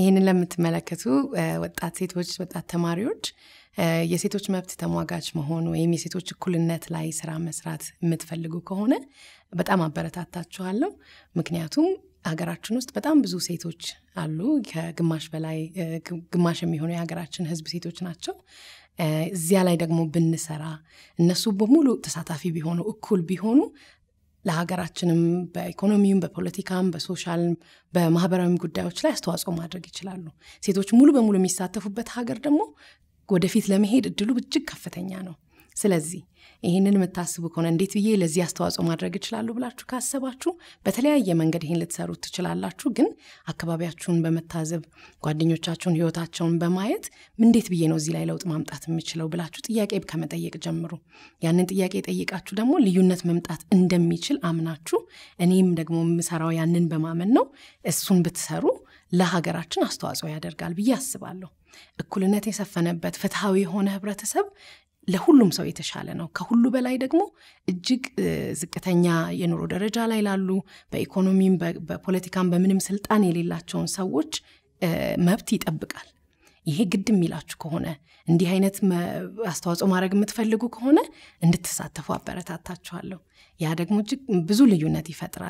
ይህንን ለምትመለከቱ ወጣት ሴቶች፣ ወጣት ተማሪዎች የሴቶች መብት ተሟጋች መሆን ወይም የሴቶች እኩልነት ላይ ስራ መስራት የምትፈልጉ ከሆነ በጣም አበረታታችኋለሁ። ምክንያቱም ሀገራችን ውስጥ በጣም ብዙ ሴቶች አሉ። ከግማሽ በላይ ግማሽ የሚሆኑ የሀገራችን ህዝብ ሴቶች ናቸው። እዚያ ላይ ደግሞ ብንሰራ እነሱ በሙሉ ተሳታፊ ቢሆኑ እኩል ቢሆኑ ለሀገራችንም በኢኮኖሚውም በፖለቲካም በሶሻልም በማህበራዊም ጉዳዮች ላይ አስተዋጽኦ ማድረግ ይችላሉ። ሴቶች ሙሉ በሙሉ የሚሳተፉበት ሀገር ደግሞ ወደፊት ለመሄድ እድሉ እጅግ ከፍተኛ ነው። ስለዚህ ይህንን የምታስቡ ከሆነ እንዴት ብዬ ለዚህ አስተዋጽኦ ማድረግ እችላለሁ ብላችሁ ካሰባችሁ በተለያየ መንገድ ይህን ልትሰሩ ትችላላችሁ። ግን አካባቢያችሁን በመታዘብ ጓደኞቻችሁን፣ ህይወታቸውን በማየት እንዴት ብዬ ነው እዚህ ላይ ለውጥ ማምጣት የምችለው ብላችሁ ጥያቄ ከመጠየቅ ጀምሩ። ያንን ጥያቄ ጠይቃችሁ ደግሞ ልዩነት መምጣት እንደሚችል አምናችሁ እኔም ደግሞ የምሰራው ያንን በማመን ነው እሱን ብትሰሩ ለሀገራችን አስተዋጽኦ ያደርጋል ብዬ አስባለሁ። እኩልነት የሰፈነበት ፍትሐዊ የሆነ ህብረተሰብ ለሁሉም ሰው የተሻለ ነው። ከሁሉ በላይ ደግሞ እጅግ ዝቅተኛ የኑሮ ደረጃ ላይ ላሉ በኢኮኖሚም፣ በፖለቲካም በምንም ስልጣን የሌላቸውን ሰዎች መብት ይጠብቃል። ይሄ ግድ የሚላችሁ ከሆነ እንዲህ አይነት አስተዋጽኦ ማድረግ የምትፈልጉ ከሆነ እንድትሳተፉ አበረታታችኋለሁ። ያ ደግሞ እጅግ ብዙ ልዩነት ይፈጥራል።